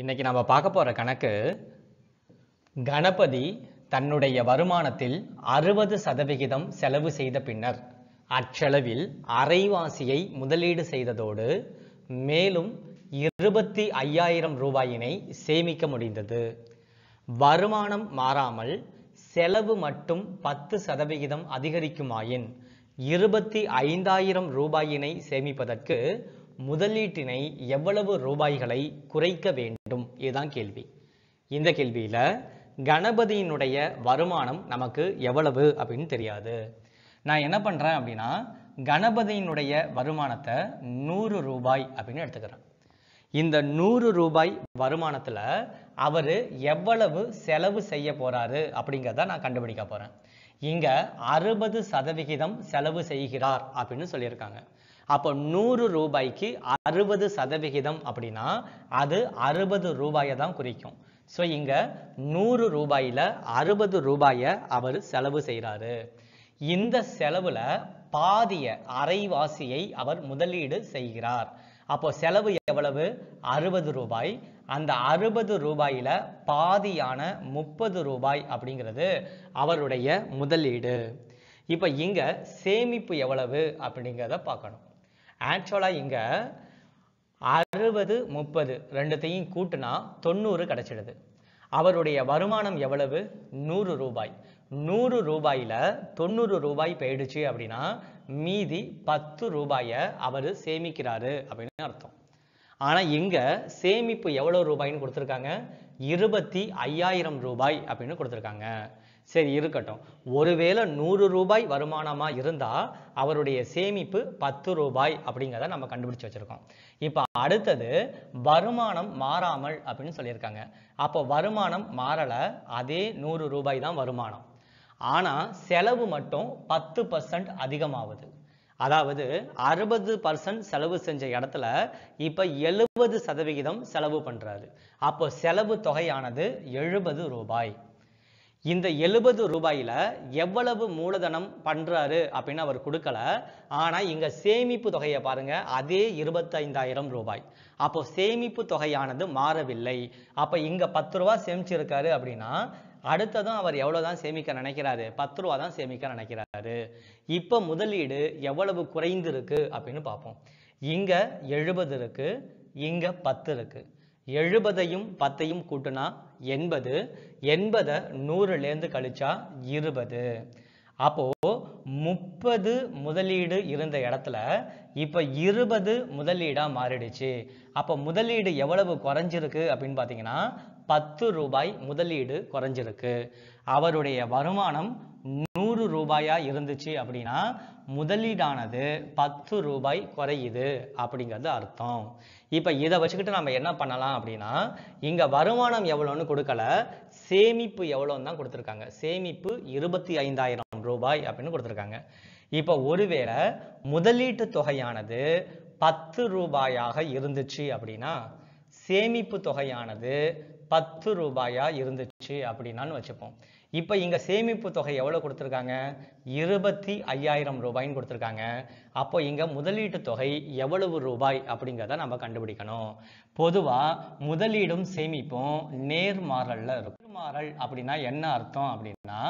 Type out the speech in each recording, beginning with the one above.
இன்னைக்கு நாம் பார்க்க போகிற கணக்கு கணபதி தன்னுடைய வருமானத்தில் அறுபது சதவிகிதம் செலவு செய்த பின்னர் அச்செலவில் அரைவாசியை முதலீடு செய்ததோடு மேலும் இருபத்தி ஐயாயிரம் ரூபாயினை சேமிக்க முடிந்தது வருமானம் மாறாமல் செலவு மட்டும் பத்து சதவிகிதம் அதிகரிக்குமாயின் இருபத்தி ஐந்தாயிரம் ரூபாயினை சேமிப்பதற்கு முதலீட்டினை எவ்வளவு ரூபாய்களை குறைக்க வேண்டும் இதுதான் கேள்வி இந்த கேள்வியில் கணபதியினுடைய வருமானம் நமக்கு எவ்வளவு அப்படின்னு தெரியாது நான் என்ன பண்ணுறேன் அப்படின்னா கணபதியினுடைய வருமானத்தை நூறு ரூபாய் அப்படின்னு எடுத்துக்கிறேன் இந்த நூறு ரூபாய் வருமானத்தில் அவர் எவ்வளவு செலவு செய்ய போகிறாரு அப்படிங்கிறத நான் கண்டுபிடிக்க போகிறேன் இங்கே அறுபது சதவிகிதம் செலவு செய்கிறார் அப்படின்னு சொல்லியிருக்காங்க அப்போ நூறு ரூபாய்க்கு அறுபது சதவிகிதம் அப்படின்னா அது அறுபது ரூபாயை தான் குறிக்கும் ஸோ இங்கே நூறு ரூபாயில் அறுபது ரூபாயை அவர் செலவு செய்கிறாரு இந்த செலவில் பாதிய அரைவாசியை அவர் முதலீடு செய்கிறார் அப்போ செலவு எவ்வளவு அறுபது ரூபாய் அந்த அறுபது ரூபாயில பாதியான முப்பது ரூபாய் அப்படிங்கிறது அவருடைய முதலீடு இப்போ இங்கே சேமிப்பு எவ்வளவு அப்படிங்கிறத பார்க்கணும் ஆக்சுவலாக இங்கே அறுபது முப்பது ரெண்டுத்தையும் கூட்டினா தொண்ணூறு கிடச்சிடுது அவருடைய வருமானம் எவ்வளவு நூறு ரூபாய் நூறு ரூபாயில் தொண்ணூறு ரூபாய் போயிடுச்சு அப்படின்னா மீதி பத்து ரூபாயை அவர் சேமிக்கிறாரு அப்படின்னு அர்த்தம் ஆனால் இங்கே சேமிப்பு எவ்வளோ ரூபாய்னு கொடுத்துருக்காங்க இருபத்தி ஐயாயிரம் ரூபாய் அப்படின்னு கொடுத்துருக்காங்க சரி இருக்கட்டும் ஒருவேளை நூறு ரூபாய் வருமானமாக இருந்தால் அவருடைய சேமிப்பு பத்து ரூபாய் அப்படிங்கிறத நம்ம கண்டுபிடிச்சு வச்சுருக்கோம் இப்போ அடுத்தது வருமானம் மாறாமல் அப்படின்னு சொல்லியிருக்காங்க அப்போ வருமானம் மாறலை அதே நூறு ரூபாய் தான் வருமானம் ஆனால் செலவு மட்டும் பத்து பர்சன்ட் அதிகமாகுது அதாவது அறுபது பர்சன்ட் செலவு செஞ்ச இடத்துல இப்போ எழுபது சதவிகிதம் செலவு பண்ணுறாரு அப்போ செலவு தொகையானது எழுபது ரூபாய் இந்த எழுபது ரூபாயில் எவ்வளவு மூலதனம் பண்ணுறாரு அப்படின்னு அவர் கொடுக்கல ஆனால் இங்கே சேமிப்பு தொகையை பாருங்கள் அதே இருபத்தைந்தாயிரம் ரூபாய் அப்போ சேமிப்பு தொகையானது மாறவில்லை அப்போ இங்கே பத்து ரூபா சேமிச்சிருக்காரு அப்படின்னா அடுத்ததும் அவர் எவ்வளோ தான் சேமிக்க நினைக்கிறாரு பத்து ரூபா தான் சேமிக்க நினைக்கிறாரு இப்போ முதலீடு எவ்வளவு குறைந்திருக்கு அப்படின்னு பார்ப்போம் இங்கே எழுபது இருக்குது இங்கே பத்து இருக்குது எழுபதையும் பத்தையும் கூட்டினா எண்பது எண்பதை நூறுலேருந்து கழிச்சா இருபது அப்போ முப்பது முதலீடு இருந்த இடத்துல இப்போ இருபது முதலீடாக மாறிடுச்சு அப்போ முதலீடு எவ்வளவு குறைஞ்சிருக்கு அப்படின்னு பார்த்தீங்கன்னா பத்து ரூபாய் முதலீடு குறைஞ்சிருக்கு அவருடைய வருமானம் நூறு நூறு ரூபாயாக இருந்துச்சு அப்படின்னா முதலீடானது பத்து ரூபாய் குறையுது அப்படிங்கிறது அர்த்தம் இப்போ இதை வச்சுக்கிட்டு நம்ம என்ன பண்ணலாம் அப்படின்னா இங்கே வருமானம் எவ்வளோன்னு கொடுக்கல சேமிப்பு எவ்வளோன்னு தான் கொடுத்துருக்காங்க சேமிப்பு இருபத்தி ஐந்தாயிரம் ரூபாய் அப்படின்னு கொடுத்துருக்காங்க இப்போ ஒருவேளை முதலீட்டு தொகையானது பத்து ரூபாயாக இருந்துச்சு அப்படின்னா சேமிப்பு தொகையானது பத்து ரூபாயாக இருந்துச்சு அப்படின்னான்னு வச்சுப்போம் இப்போ இங்கே சேமிப்பு தொகை எவ்வளோ கொடுத்துருக்காங்க இருபத்தி ஐயாயிரம் ரூபாய்ன்னு கொடுத்துருக்காங்க அப்போ இங்கே முதலீட்டு தொகை எவ்வளவு ரூபாய் அப்படிங்கிறத நம்ம கண்டுபிடிக்கணும் பொதுவாக முதலீடும் சேமிப்பும் நேர்மாறலில் இருக்கும் நேர்மாறல் அப்படின்னா என்ன அர்த்தம் அப்படின்னா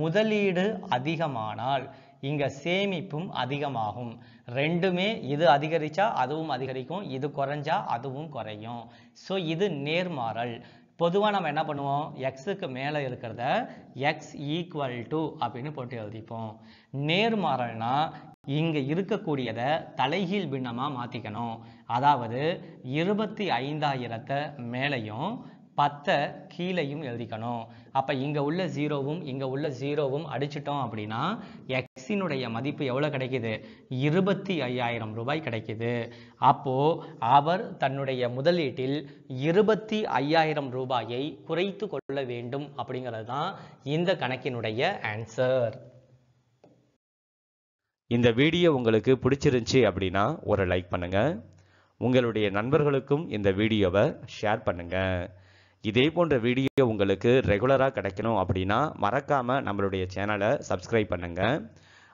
முதலீடு அதிகமானால் இங்கே சேமிப்பும் அதிகமாகும் ரெண்டுமே இது அதிகரித்தா அதுவும் அதிகரிக்கும் இது குறைஞ்சா அதுவும் குறையும் ஸோ இது நேர்மாறல் பொதுவாக நம்ம என்ன பண்ணுவோம் எக்ஸுக்கு மேலே இருக்கிறத எக்ஸ் ஈக்குவல் டு அப்படின்னு போட்டு எழுதிப்போம் நேர்மாறல்னா இங்கே இருக்கக்கூடியதை தலைகீழ் பின்னமாக மாற்றிக்கணும் அதாவது இருபத்தி ஐந்தாயிரத்தை மேலையும் பத்தை கீழையும் எழுதிக்கணும் அப்போ இங்கே உள்ள ஜீரோவும் இங்கே உள்ள ஜீரோவும் அடிச்சிட்டோம் அப்படின்னா எக்ஸ் எக்ஸினுடைய மதிப்பு எவ்வளோ கிடைக்கிது இருபத்தி ஐயாயிரம் ரூபாய் கிடைக்கிது அப்போது அவர் தன்னுடைய முதலீட்டில் இருபத்தி ஐயாயிரம் ரூபாயை குறைத்து கொள்ள வேண்டும் அப்படிங்கிறது தான் இந்த கணக்கினுடைய ஆன்சர் இந்த வீடியோ உங்களுக்கு பிடிச்சிருந்துச்சி அப்படின்னா ஒரு லைக் பண்ணுங்கள் உங்களுடைய நண்பர்களுக்கும் இந்த வீடியோவை ஷேர் பண்ணுங்கள் இதே போன்ற வீடியோ உங்களுக்கு ரெகுலராக கிடைக்கணும் அப்படின்னா மறக்காமல் நம்மளுடைய சேனலை சப்ஸ்கிரைப் பண்ணுங்கள்